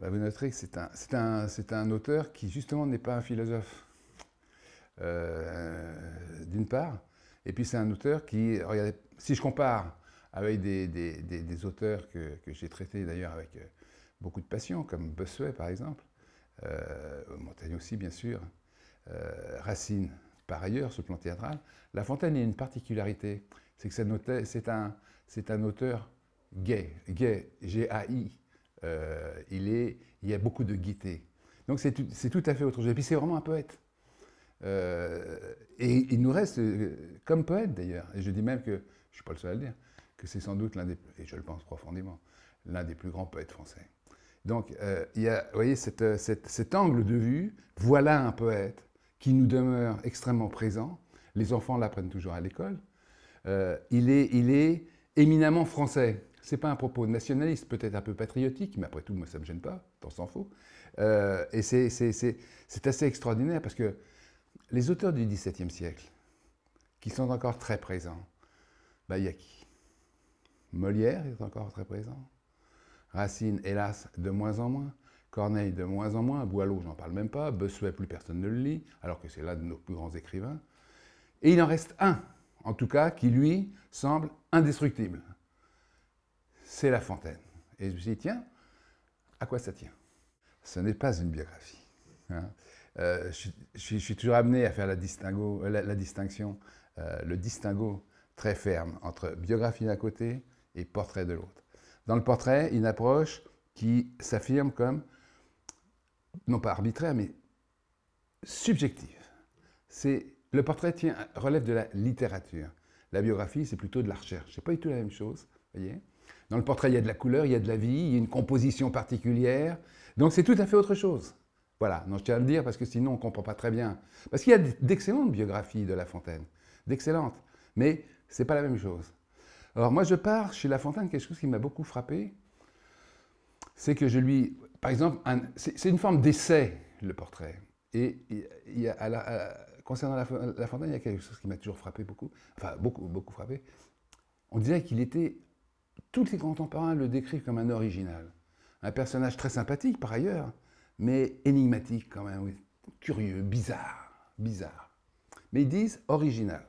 Vous noterez que c'est un, auteur qui justement n'est pas un philosophe, euh, d'une part, et puis c'est un auteur qui, regardez, si je compare avec des, des, auteurs que, que j'ai traités d'ailleurs avec euh, beaucoup de passion, comme Bossuet par exemple, euh, Montaigne aussi bien sûr, euh, Racine par ailleurs sur le plan théâtral. La Fontaine a une particularité, c'est que c'est un, un, auteur gay, gay, G-A-I. il, est, il y a beaucoup de gaieté. Donc c'est tout, tout à fait autre chose. Et puis c'est vraiment un poète. et il nous reste, comme poète d'ailleurs, et je dis même que, je ne suis pas le seul à le dire, que c'est sans doute l'un des, et je le pense profondément, l'un des plus grands poètes français. Donc, euh, il y a, voyez, euh, cet angle de vue, voilà un poète qui nous demeure extrêmement présent. Les enfants l'apprennent toujours à l'école. Euh, il, est, il est éminemment français. C'est pas un propos nationaliste, peut-être un peu patriotique, mais après tout, moi, ça me gêne pas, tant s'en faut. et c'est, c'est, assez extraordinaire parce que les auteurs du XVIIe siècle, qui sont encore très présents, bah, il y a qui Molière est encore très présent. Racine, hélas, de moins en moins. Corneille, de moins en moins. Boileau, j'en parle même pas. Bossuet, plus personne ne le lit, alors que c'est l'un de nos plus grands écrivains. Et il en reste un, en tout cas, qui lui semble indestructible. C'est La Fontaine. Et je me suis dit, tiens, à quoi ça tient Ce n'est pas une biographie. Hein. Euh, je, suis toujours amené à faire la, distinction, euh, le distinguo très ferme entre biographie d'un côté, et portrait de l'autre. Dans le portrait, une approche qui s'affirme comme, non pas arbitraire, mais subjective. C'est, le portrait tient, relève de la littérature. La biographie, c'est plutôt de la recherche. C'est pas du tout la même chose, voyez. Dans le portrait, il y a de la couleur, il y a de la vie, il y a une composition particulière. Donc c'est tout à fait autre chose. Voilà, non, je tiens à le dire parce que sinon on ne comprend pas très bien. Parce qu'il y a d'excellentes biographies de La Fontaine, d'excellentes, mais ce n'est pas la même chose. Alors moi, je pars chez La Fontaine, quelque chose qui m'a beaucoup frappé, c'est que je lui... Par exemple, c'est une forme d'essai, le portrait. Et il concernant la, Fontaine, il y a quelque chose qui m'a toujours frappé beaucoup, enfin beaucoup, beaucoup frappé. On dirait qu'il était, tous ses contemporains le décrivent comme un original, un personnage très sympathique par ailleurs, mais énigmatique quand même, curieux, bizarre, bizarre. Mais ils disent original.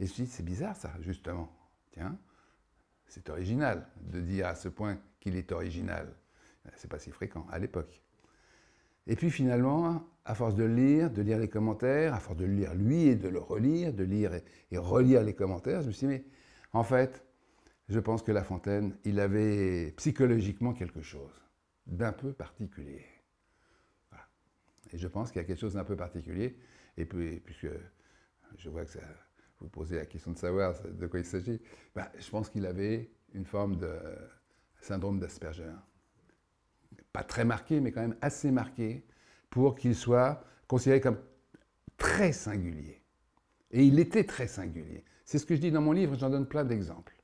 Et je me c'est bizarre ça, justement. Tiens, c'est original de dire à ce point qu'il est original. C'est pas si fréquent à l'époque. Et puis finalement, à force de lire, de lire les commentaires, à force de le lire lui et de le relire, de lire et, relire les commentaires, je me suis dit, mais en fait, je pense que La Fontaine, il avait psychologiquement quelque chose d'un peu particulier. Et je pense qu'il y a quelque chose d'un peu particulier, et puis, puisque je vois que ça, vous posez la question de savoir de quoi il s'agit, ben, je pense qu'il avait une forme de syndrome d'Asperger. Pas très marqué, mais quand même assez marqué pour qu'il soit considéré comme très singulier. Et il était très singulier. C'est ce que je dis dans mon livre, j'en donne plein d'exemples.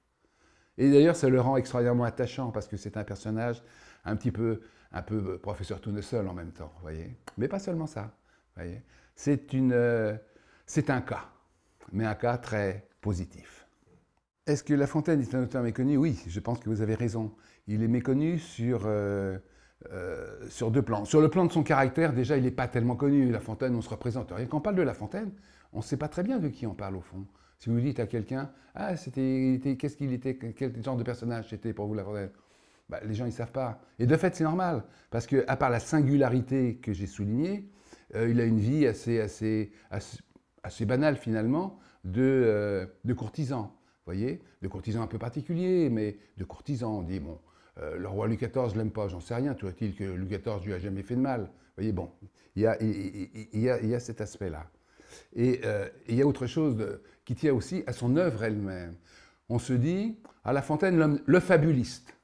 Et d'ailleurs, ça le rend extraordinairement attachant parce que c'est un personnage un petit peu, un peu euh, professeur tout seul en même temps, vous voyez. Mais pas seulement ça, voyez. C'est une, euh, c'est un cas mais un cas très positif. Est-ce que La Fontaine est un auteur méconnu Oui, je pense que vous avez raison. Il est méconnu sur, euh, euh, sur deux plans. Sur le plan de son caractère, déjà, il n'est pas tellement connu. La Fontaine, on se représente. Et quand on parle de La Fontaine, on ne sait pas très bien de qui on parle au fond. Si vous dites à quelqu'un, ah, c'était, qu'est-ce qu'il était, quel genre de personnage c'était pour vous La Fontaine bah, Les gens, ils ne savent pas. Et de fait, c'est normal, parce que à part la singularité que j'ai soulignée, euh, il a une vie assez, assez assez banal finalement, de, courtisans. Euh, de courtisans. voyez De courtisans un peu particuliers, mais de courtisans. On dit, bon, euh, le roi Louis XIV l'aime pas, j'en sais rien, tout est-il que Louis XIV lui a jamais fait de mal. Vous voyez, bon, il y a, il, cet aspect-là. Euh, et il y a autre chose qui tient aussi à son œuvre elle-même. On se dit, à La Fontaine, le fabuliste.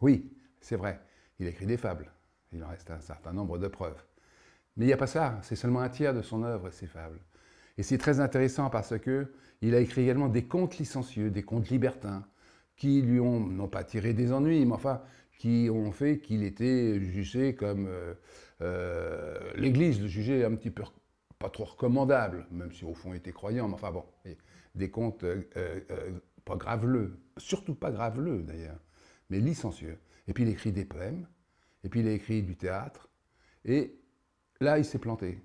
Oui, c'est vrai, il écrit des fables. Il en reste un certain nombre de preuves. Mais il n'y a pas ça, c'est seulement un tiers de son œuvre, ses fables. Et c'est très intéressant parce que il a écrit également des contes licencieux, des contes libertins, qui lui ont, non pas tiré des ennuis, mais enfin, qui ont fait qu'il était jugé comme. Euh, euh, L'Église le jugeait un petit peu pas trop recommandable, même si au fond il était croyant, mais enfin bon, des contes euh, pas graveleux, surtout pas graveleux d'ailleurs, mais licencieux. Et puis il écrit des poèmes, et puis il a écrit du théâtre, et là il s'est planté.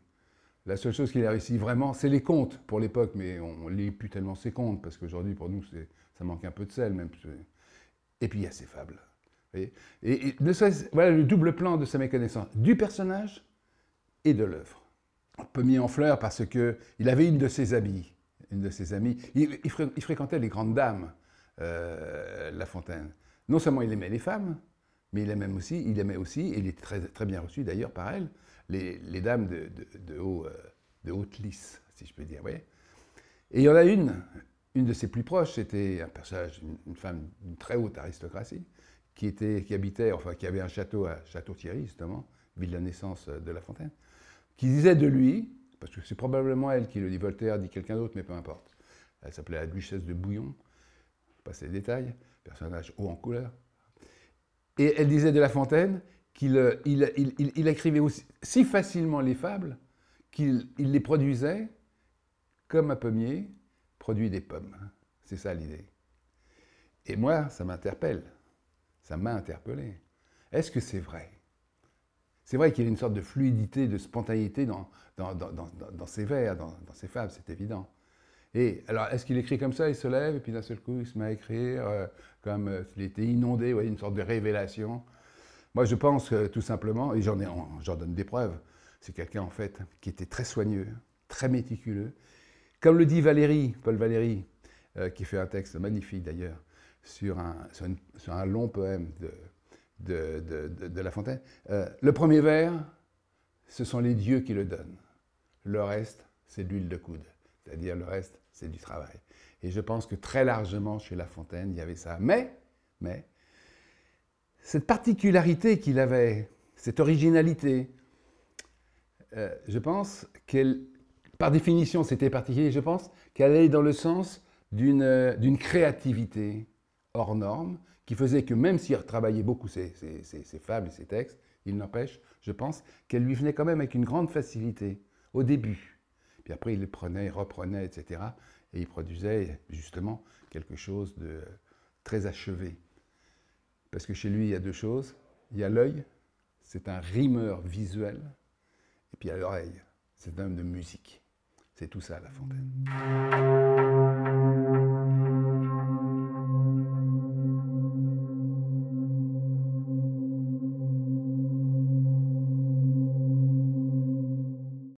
La seule chose qu'il a réussi vraiment, c'est les contes pour l'époque, mais on ne lit plus tellement ses contes, parce qu'aujourd'hui, pour nous, ça manque un peu de sel, même. Et puis, il y a ses fables. Et, voilà le double plan de sa méconnaissance, du personnage et de l'œuvre. mis en fleur parce que il avait une de ses amies, une de ses amies. Il, fréquentait les grandes dames, euh, La Fontaine. Non seulement il aimait les femmes, mais il aimait aussi, il aimait aussi, et il était très, très bien reçu d'ailleurs par elles, les, dames de, haut, euh, de, haute lisse, si je peux dire. Voyez et il y en a une, une de ses plus proches, c'était un personnage, une, femme d'une très haute aristocratie, qui, était, qui habitait, enfin qui avait un château à Château-Thierry, justement, ville de la naissance euh, de La Fontaine, qui disait de lui, parce que c'est probablement elle qui le dit, Voltaire dit quelqu'un d'autre, mais peu importe. Elle s'appelait la duchesse de Bouillon, pas les détails, personnage haut en couleur. Et elle disait de La Fontaine, qu'il euh, il, écrivait aussi, si facilement les fables qu'il les produisait comme un pommier produit des pommes. C'est ça l'idée. Et moi, ça m'interpelle. Ça m'a interpellé. Est-ce que c'est vrai C'est vrai qu'il y a une sorte de fluidité, de spontanéité dans, dans, ses vers, dans, ses fables, c'est évident. Et alors, est-ce qu'il écrit comme ça, il se lève, et puis d'un seul coup, il se met à écrire euh, comme s'il euh, était inondé, ouais, une sorte de révélation moi, je pense tout simplement, et j'en, donne des preuves, c'est quelqu'un en fait qui était très soigneux, très méticuleux. Comme le dit Valérie, Paul Valéry, euh, qui fait un texte magnifique d'ailleurs, sur un, sur un long poème de, de, de, La Fontaine, euh, le premier vers, ce sont les dieux qui le donnent. Le reste, c'est l'huile de coude. C'est-à-dire le reste, c'est du travail. Et je pense que très largement chez La Fontaine, il y avait ça. Mais, mais, cette particularité qu'il avait, cette originalité, euh, je pense qu'elle, par définition, c'était particulier, je pense qu'elle allait dans le sens d'une euh, créativité hors norme qui faisait que même s'il retravaillait beaucoup ses, ses, fables et ses textes, il n'empêche, je pense, qu'elle lui venait quand même avec une grande facilité au début. Puis après, il les prenait, reprenait, etc. Et il produisait justement quelque chose de euh, très achevé. Parce que chez lui, il y a deux choses. Il y a l'œil, c'est un rimeur visuel, et puis il y a l'oreille, c'est un homme de musique. C'est tout ça, la fontaine.